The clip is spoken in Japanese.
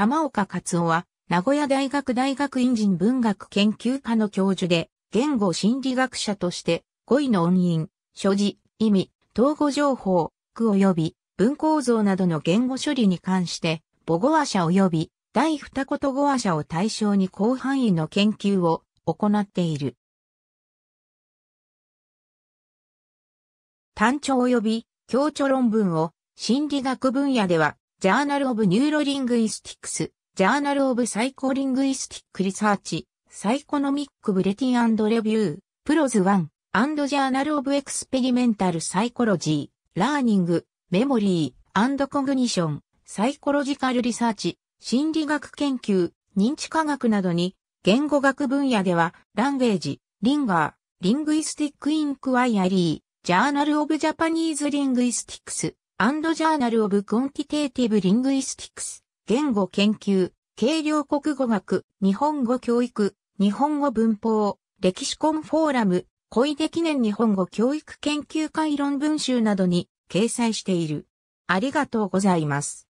玉岡克夫は、名古屋大学大学院人文学研究科の教授で、言語心理学者として、語彙の音韻、所持、意味、統合情報、句及び、文構造などの言語処理に関して、母語話者及び、第二言語話者を対象に広範囲の研究を行っている。単調及び、強調論文を、心理学分野では、ジャーナル・オブ・ニューロリングイスティックス、ジャーナル・オブ・サイコリングイスティック・リサーチ、サイコノミック・ブレティンレビュー、プロズ1、アンドジャーナル・オブ・エクスペリメンタル・サイコロジー、ラーニング、メモリー、アンド・コグニション、サイコロジカル・リサーチ、心理学研究、認知科学などに、言語学分野では、ランゲージ、リンガー、リングイスティック・インクワイアリー、ジャーナル・オブ・ジャパニーズ・リングイスティックス、and Journal of Quantitative Linguistics 言語研究、軽量国語学、日本語教育、日本語文法、歴史コンフォーラム、小出記念日本語教育研究会論文集などに掲載している。ありがとうございます。